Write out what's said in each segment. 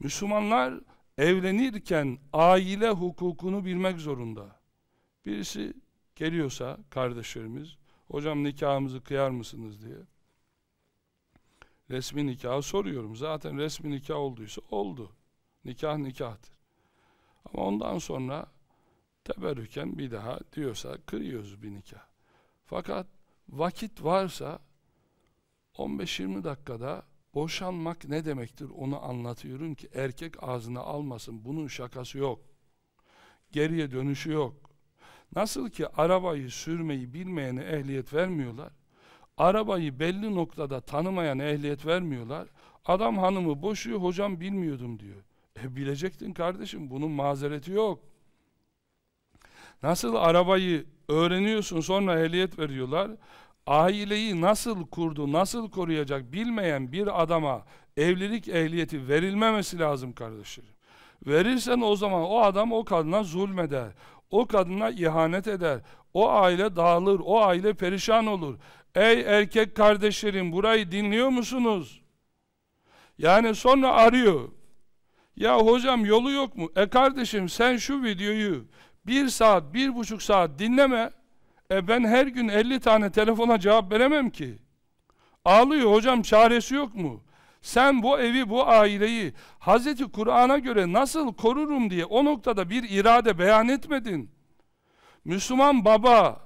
Müslümanlar evlenirken aile hukukunu bilmek zorunda. Birisi geliyorsa kardeşlerimiz, hocam nikahımızı kıyar mısınız diye. Resmi nikahı soruyorum. Zaten resmi nikah olduysa oldu. Nikah nikahtır. Ama ondan sonra teberrüken bir daha diyorsa kırıyoruz bir nikah. Fakat vakit varsa 15-20 dakikada Boşanmak ne demektir onu anlatıyorum ki erkek ağzına almasın. Bunun şakası yok. Geriye dönüşü yok. Nasıl ki arabayı sürmeyi bilmeyene ehliyet vermiyorlar. Arabayı belli noktada tanımayan ehliyet vermiyorlar. Adam hanımı boşuyor hocam bilmiyordum diyor. E bilecektin kardeşim bunun mazereti yok. Nasıl arabayı öğreniyorsun sonra ehliyet veriyorlar aileyi nasıl kurdu, nasıl koruyacak bilmeyen bir adama evlilik ehliyeti verilmemesi lazım kardeşlerim. Verirsen o zaman o adam o kadına zulmeder. O kadına ihanet eder. O aile dağılır, o aile perişan olur. Ey erkek kardeşlerim burayı dinliyor musunuz? Yani sonra arıyor. Ya hocam yolu yok mu? E kardeşim sen şu videoyu bir saat, bir buçuk saat dinleme. E ben her gün 50 tane telefona cevap veremem ki. Ağlıyor hocam çaresi yok mu? Sen bu evi, bu aileyi Hazreti Kur'an'a göre nasıl korurum diye o noktada bir irade beyan etmedin. Müslüman baba,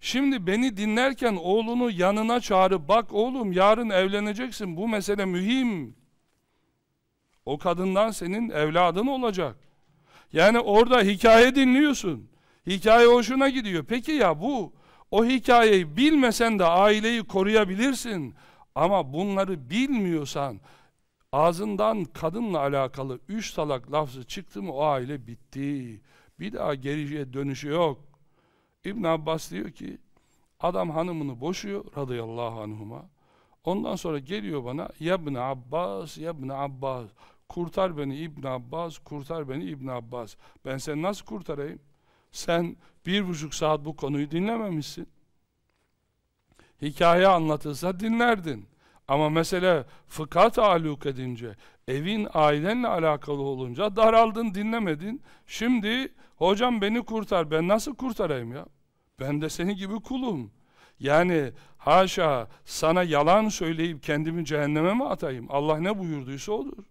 şimdi beni dinlerken oğlunu yanına çağırıp bak oğlum yarın evleneceksin bu mesele mühim. O kadından senin evladın olacak. Yani orada hikaye dinliyorsun. Hikaye hoşuna gidiyor. Peki ya bu o hikayeyi bilmesen de aileyi koruyabilirsin. Ama bunları bilmiyorsan ağzından kadınla alakalı üç salak lafzı çıktı mı o aile bitti. Bir daha geriye dönüşü yok. İbn Abbas diyor ki adam hanımını boşuyor radıyallahu anhuma. Ondan sonra geliyor bana İbn Abbas, İbn Abbas. Kurtar beni İbn Abbas, kurtar beni İbn Abbas. Ben seni nasıl kurtarayım? Sen bir buçuk saat bu konuyu dinlememişsin. Hikaye anlatılsa dinlerdin. Ama mesele fıkha taluk edince, evin ailenle alakalı olunca daraldın dinlemedin. Şimdi hocam beni kurtar. Ben nasıl kurtarayım ya? Ben de seni gibi kulum. Yani haşa sana yalan söyleyip kendimi cehenneme mi atayım? Allah ne buyurduysa odur.